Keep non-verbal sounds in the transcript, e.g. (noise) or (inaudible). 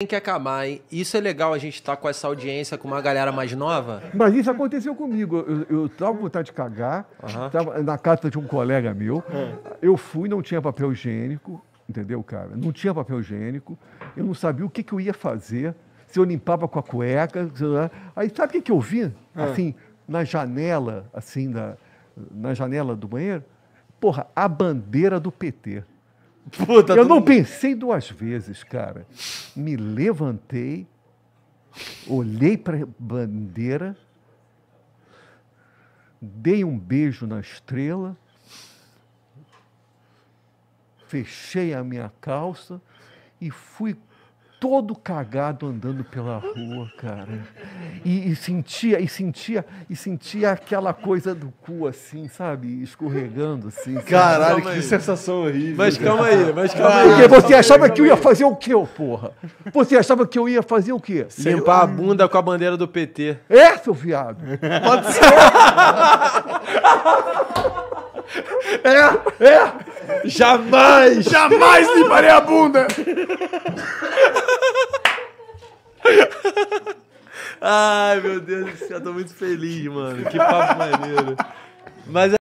Tem que acabar, hein? Isso é legal a gente estar tá com essa audiência com uma galera mais nova. Mas isso aconteceu comigo. Eu, estava com vontade de cagar, uhum. na casa de um colega meu. Uhum. Eu fui, não tinha papel higiênico, entendeu, cara? Não tinha papel higiênico. Eu não sabia o que, que eu ia fazer, se eu limpava com a cueca. Né? Aí sabe o que, que eu vi? Uhum. Assim, na janela, assim, da na janela do banheiro? Porra, a bandeira do PT. Puta, eu não pensei duas vezes, cara. Me levantei, olhei para a bandeira, dei um beijo na estrela, fechei a minha calça e fui todo cagado andando pela rua, cara. E, e, sentia, e sentia, e sentia aquela coisa do cu assim, sabe? Escorregando assim. Caralho, que sensação horrível. Mas calma aí, mas calma aí. Porque você achava que eu ia fazer o quê, porra? Você achava que eu ia fazer o quê? Limpar a bunda com a bandeira do PT. É, seu viado. Pode ser. (laughs) É, é. Jamais! Jamais limparei a bunda! Ai, meu Deus do céu, tô muito feliz, mano. Que papo maneiro. Mas é